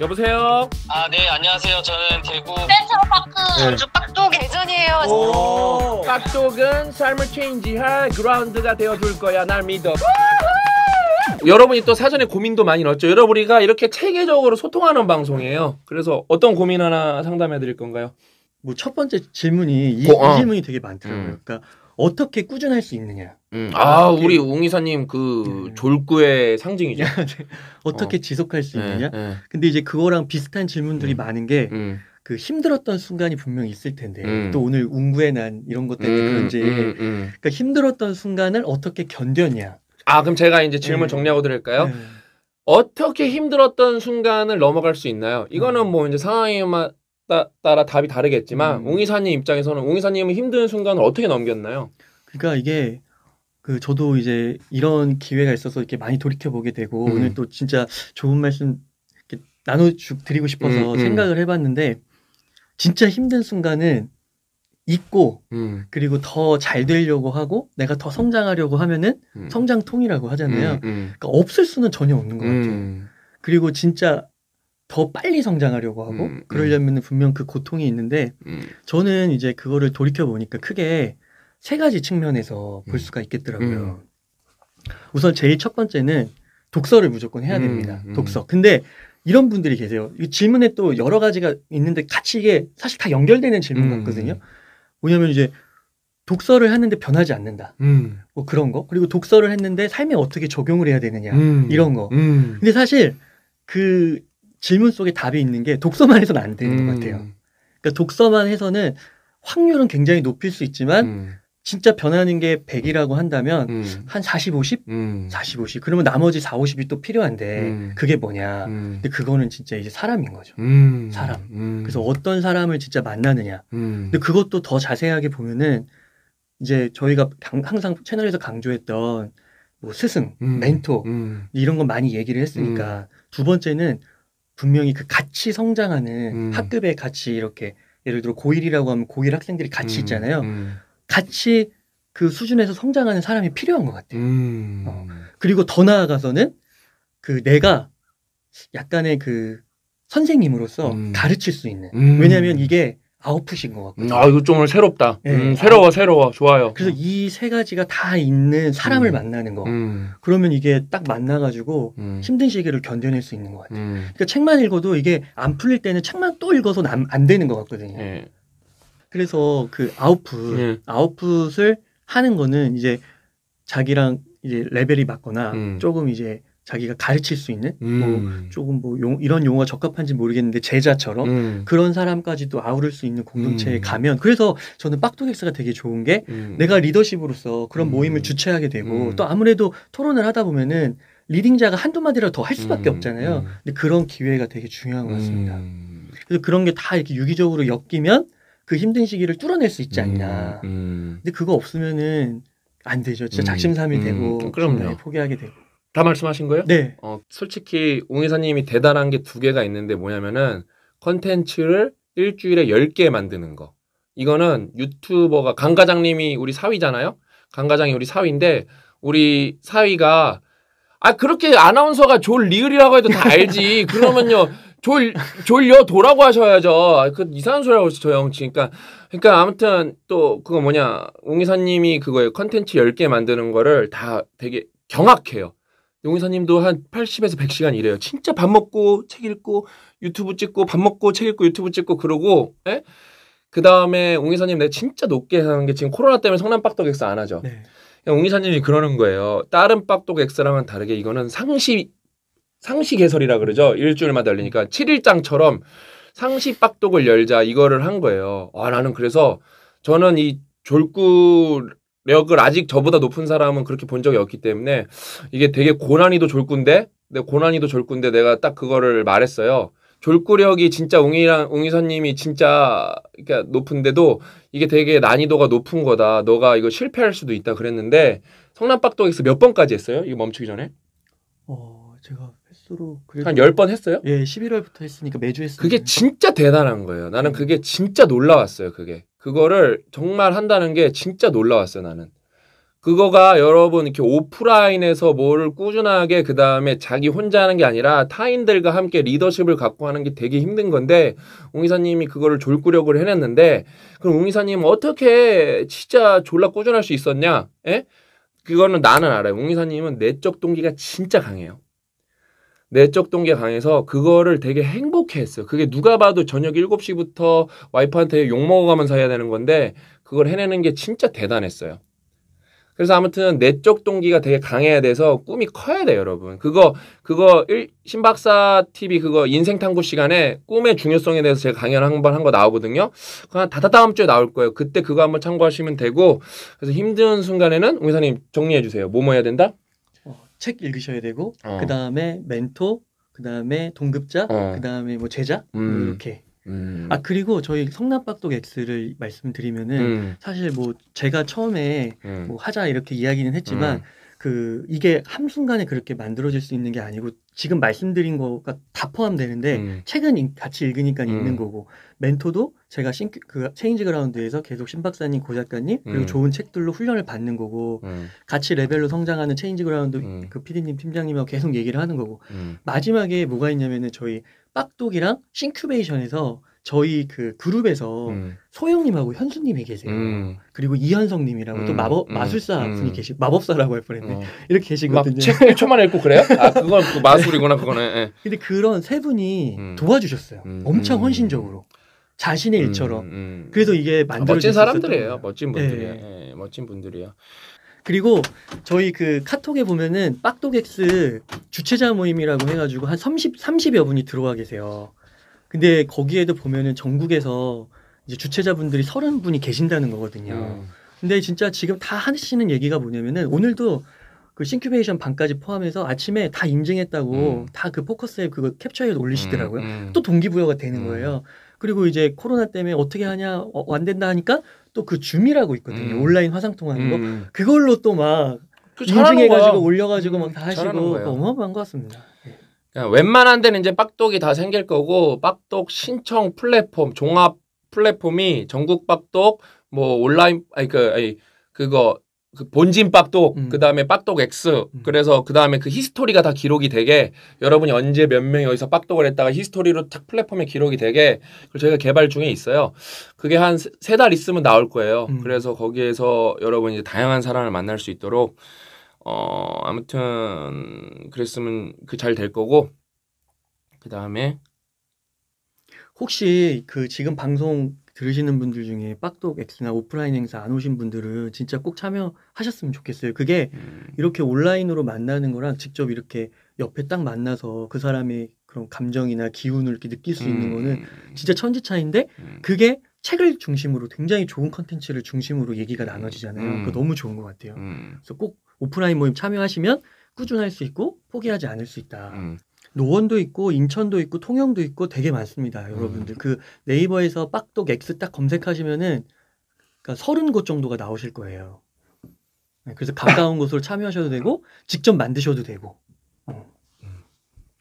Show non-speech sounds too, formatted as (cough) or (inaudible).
여보세요. 아 네 안녕하세요. 저는 대구 센트럴파크 전주 네. 빡쪽 대전이에요. 오. 깍둑은 삶을 체인지할 그라운드가 되어줄 거야. 날 믿어. 여러분이 또 사전에 고민도 많이 넣었죠. 여러분 우가 이렇게 체계적으로 소통하는 방송이에요. 그래서 어떤 고민 하나 상담해 드릴 건가요? 뭐 첫 번째 질문이 이, 어. 이 질문이 되게 많더라고요. 음. 그러니까 어떻게 꾸준할 수 있느냐. 음. 아, 아 우리 웅이사님 그 네. 졸구의 상징이죠. (laughs) 네. 어떻게 어. 지속할 수 네, 있느냐? 네, 네. 근데 이제 그거랑 비슷한 질문들이 음. 많은 게. 음. 그 힘들었던 순간이 분명 있을 텐데 음. 또 오늘 운구에 난 이런 것 때문에 음, 그런지 음, 그러니까 힘들었던 순간을 어떻게 견뎌냐 아 그럼 제가 이제 질문 네. 정리하고 드릴까요 어떻게 힘들었던 순간을 넘어갈 수 있나요 이거는 뭐 이제 상황에 따, 라 답이 다르겠지만 웅이사님 입장에서는 웅이사님은 힘든 순간을 어떻게 넘겼나요 그러니까 이게 그 저도 이제 이런 기회가 있어서 이렇게 많이 돌이켜 보게 되고 음. 오늘 또 진짜 좋은 말씀 나눠 주 드리고 싶어서 음, 음. 생각을 해봤는데 진짜 힘든 순간은 있고 음. 그리고 더 잘 되려고 하고 내가 더 성장하려고 하면은 음. 성장통이라고 하잖아요. 음, 그러니까 없을 수는 전혀 없는 것 같아요. 그리고 진짜 더 빨리 성장하려고 하고 그러려면 분명 그 고통이 있는데 저는 이제 그거를 돌이켜 보니까 크게 세 가지 측면에서 볼 음. 수가 있겠더라고요. 음. 우선 제일 첫 번째는 독서를 무조건 해야 음, 됩니다. 독서. 근데 이런 분들이 계세요. 이 질문에 또 여러 가지가 있는데 같이 이게 사실 다 연결되는 질문 같거든요. 뭐냐면 이제 독서를 하는데 변하지 않는다. 음. 뭐 그런 거. 그리고 독서를 했는데 삶에 어떻게 적용을 해야 되느냐. 음. 이런 거. 음. 근데 사실 그 질문 속에 답이 있는 게 독서만 해서는 안 되는 것 같아요. 그러니까 독서만 해서는 확률은 굉장히 높일 수 있지만 진짜 변하는 게 100이라고 한다면 음. 한 40, 50? 음. 40, 50. 그러면 나머지 4, 50이 또 필요한데 음. 그게 뭐냐. 음. 근데 그거는 진짜 이제 사람인 거죠. 음. 사람. 음. 그래서 어떤 사람을 진짜 만나느냐. 근데 그것도 더 자세하게 보면은 이제 저희가 항상 채널에서 강조했던 뭐 스승, 멘토 이런 거 많이 얘기를 했으니까 두 번째는 분명히 그 같이 성장하는 학급에 같이 이렇게 예를 들어 고1이라고 하면 고1 학생들이 같이 있잖아요. 같이 그 수준에서 성장하는 사람이 필요한 것 같아요. 음. 어. 그리고 더 나아가서는 그 내가 약간의 그 선생님으로서 음. 가르칠 수 있는. 음. 왜냐하면 이게 아웃풋인 것 같고. 아, 이거 좀 새롭다. 네. 음, 새로워, 새로워. 좋아요. 그래서 음. 이세 가지가 다 있는 사람을 음. 만나는 거. 음. 그러면 이게 딱 만나가지고 힘든 시기를 견뎌낼 수 있는 것 같아요. 그러니까 책만 읽어도 이게 안 풀릴 때는 책만 또 읽어서 안, 안 되는 것 같거든요. 네. 그래서 그 아웃풋 예. 아웃풋을 하는 거는 이제 자기랑 이제 레벨이 맞거나 음. 조금 이제 자기가 가르칠 수 있는 음. 뭐 조금 뭐 용, 이런 용어가 적합한지 모르겠는데 제자처럼 음. 그런 사람까지도 아우를 수 있는 공동체에 음. 가면 그래서 저는 빡토객스가 되게 좋은 게 음. 내가 리더십으로서 그런 음. 모임을 주최하게 되고 음. 또 아무래도 토론을 하다 보면은 리딩자가 한두 마디라도 더 할 수밖에 없잖아요. 근데 그런 기회가 되게 중요한 것 같습니다. 그래서 그런 게 다 이렇게 유기적으로 엮이면 그 힘든 시기를 뚫어낼 수 있지 않냐. 음, 음. 근데 그거 없으면은 안 되죠. 진짜 음, 작심삼일 음, 되고 그럼요. 포기하게 되고. 다 말씀하신 거예요? 네. 어, 솔직히 웅 이사님이 대단한 게 두 개가 있는데 뭐냐면은 컨텐츠를 일주일에 열 개 만드는 거. 이거는 유튜버가 강 과장님이 우리 사위잖아요. 강 과장이 우리 사위인데 우리 사위가 아 그렇게 아나운서가 졸 리을이라고 해도 다 알지. (laughs) 그러면요 졸 졸려 도라고 하셔야죠. 그 이상한 소리하고 있어요, 저형 그러니까 그러니까 아무튼 또 그거 뭐냐 웅이사님이 그거에 컨텐츠 10개 만드는 거를 다 되게 경악해요. 용의사님도 한 80에서 100시간 일해요. 진짜 밥 먹고 책 읽고 유튜브 찍고 밥 먹고 책 읽고 유튜브 찍고 그러고 에? 예? 그다음에 웅이사님 내가 진짜 높게 하는 게 지금 코로나 때문에 성남 빡도객스 안 하죠. 네. 그러니까 웅이사님이 그러는 거예요. 다른 빡도객스랑은 다르게 이거는 상시 상시 개설이라 그러죠. 일주일마다 열리니까 7일장처럼 상시 빡독을 열자 이거를 한 거예요. 아, 나는 그래서 저는 이 졸구력을 아직 저보다 높은 사람은 그렇게 본 적이 없기 때문에 이게 되게 고난이도 졸군데 내 네, 고난이도 졸군데 내가 딱 그거를 말했어요. 졸구력이 진짜 웅이랑 웅이선님이 진짜 그러니까 높은데도 이게 되게 난이도가 높은 거다. 너가 이거 실패할 수도 있다 그랬는데 성남빡독에서몇 번까지 했어요? 이거 멈추기 전에? 어, 제가 횟수로 한열 번 했어요? 예, 11월부터 했으니까 매주 했어요. 그게 진짜 대단한 거예요. 나는 네. 그게 진짜 놀라웠어요. 그게 그거를 정말 한다는 게 진짜 놀라웠어요. 나는 그거가 여러분 이렇게 오프라인에서 뭘 꾸준하게 그 다음에 자기 혼자 하는 게 아니라 타인들과 함께 리더십을 갖고 하는 게 되게 힘든 건데 웅 이사님이 그거를 졸구력을 해냈는데 그럼 웅 이사님 어떻게 진짜 졸라 꾸준할 수 있었냐? 에? 예? 그거는 나는 알아요. 웅 이사님은 내적 동기가 진짜 강해요. 내적 동기가 강해서 그거를 되게 행복해 했어요. 그게 누가 봐도 저녁 7시부터 와이프한테 욕 먹어가면서 해야 되는 건데 그걸 해내는 게 진짜 대단했어요. 그래서 아무튼 내적 동기가 되게 강해야 돼서 꿈이 커야 돼요, 여러분. 그거 그거 일, 신박사 TV 그거 인생 탐구 시간에 꿈의 중요성에 대해서 제가 강연 한 번 한 거 나오거든요. 그한 다다 다음 주에 나올 거예요. 그때 그거 한번 참고하시면 되고 그래서 힘든 순간에는 웅사님 정리해 주세요. 뭐뭐 해야 된다? 책 읽으셔야 되고 어. 그 다음에 멘토, 그 다음에 동급자, 어. 그 다음에 뭐 제자 뭐 음. 이렇게. 음. 아 그리고 저희 성남박독 X를 말씀드리면은 음. 사실 뭐 제가 처음에 음. 뭐 하자 이렇게 이야기는 했지만 음. 그 이게 한순간에 그렇게 만들어질 수 있는 게 아니고 지금 말씀드린 거가 다 포함되는데 음. 책은 같이 읽으니까 읽는 음. 거고 멘토도 제가 신, 그 체인지 그라운드에서 계속 신 박사님 고 작가님 그리고 음. 좋은 책들로 훈련을 받는 거고 음. 같이 레벨로 성장하는 체인지 그라운드 음. 그 피디님 팀장님하고 계속 얘기를 하는 거고 마지막에 뭐가 있냐면은 저희 빡독이랑 싱큐베이션에서 저희 그 그룹에서 음. 소영님하고 현수님이 계세요. 음. 그리고 이현성님이라고 음. 또 마법 음. 마술사 음. 분이 계시 마법사라고 할 뻔했네. 어. 이렇게 계시거든요. 책 1초만 읽고 그래요? 아 그건 그 마술이구나 그거는. 예. 근데 그런 세 분이 음. 도와주셨어요. 엄청 헌신적으로. 자신의 일처럼. 그래서 이게 만들어 아, 멋진 사람들이에요. 멋진 분들이에요. 네. 예, 멋진 분들이야. 그리고 저희 그 카톡에 보면은 빡도객스 주최자 모임이라고 해가지고 한 30, 30여 분이 들어와 계세요. 근데 거기에도 보면은 전국에서 이제 주최자분들이 서른 분이 계신다는 거거든요. 음. 근데 진짜 지금 다 하시는 얘기가 뭐냐면은 오늘도 그 싱큐베이션 방까지 포함해서 아침에 다 인증했다고 음. 다그 포커스에 그거 캡처해 올리시더라고요. 음, 음, 또 동기부여가 되는 음. 거예요. 그리고 이제 코로나 때문에 어떻게 하냐 어, 안 된다 하니까 또 그 줌이라고 있거든요. 음. 온라인 화상 통화하는 거 그걸로 또 막 인증해가지고 올려가지고 막 다 하시고 그 어마어마한 것 같습니다. 예. 그러니까 웬만한 데는 이제 빡독이 다 생길 거고 빡독 신청 플랫폼 종합 플랫폼이 전국 빡독 뭐 온라인 아니 그 아니 그거 그 본진 빡독 음. 그다음에 빡독 X 음. 그래서 그다음에 그 히스토리가 다 기록이 되게 여러분이 언제 몇 명이 어디서 빡독을 했다가 히스토리로 탁 플랫폼에 기록이 되게 그걸 저희가 개발 중에 있어요. 그게 한 세 달 있으면 나올 거예요. 음. 그래서 거기에서 여러분이 다양한 사람을 만날 수 있도록 어, 아무튼 그랬으면 그 잘 될 거고 그 다음에 혹시 그 지금 방송 들으시는 분들 중에 빡독 엑스나 오프라인 행사 안 오신 분들은 진짜 꼭 참여하셨으면 좋겠어요. 그게 음. 이렇게 온라인으로 만나는 거랑 직접 이렇게 옆에 딱 만나서 그 사람의 그런 감정이나 기운을 이렇게 느낄 수 있는 거는 음. 진짜 천지 차인데 음. 그게 책을 중심으로 굉장히 좋은 컨텐츠를 중심으로 얘기가 나눠지잖아요. 그거 음. 너무 좋은 것 같아요. 음. 그래서 꼭 오프라인 모임 참여하시면 꾸준할 수 있고 포기하지 않을 수 있다. 음. 노원도 있고 인천도 있고 통영도 있고 되게 많습니다. 여러분들 음. 그 네이버에서 빡독 X 딱 검색하시면은 그러니까 서른 곳 정도가 나오실 거예요. 네, 그래서 가까운 곳으로 참여하셔도 되고 직접 만드셔도 되고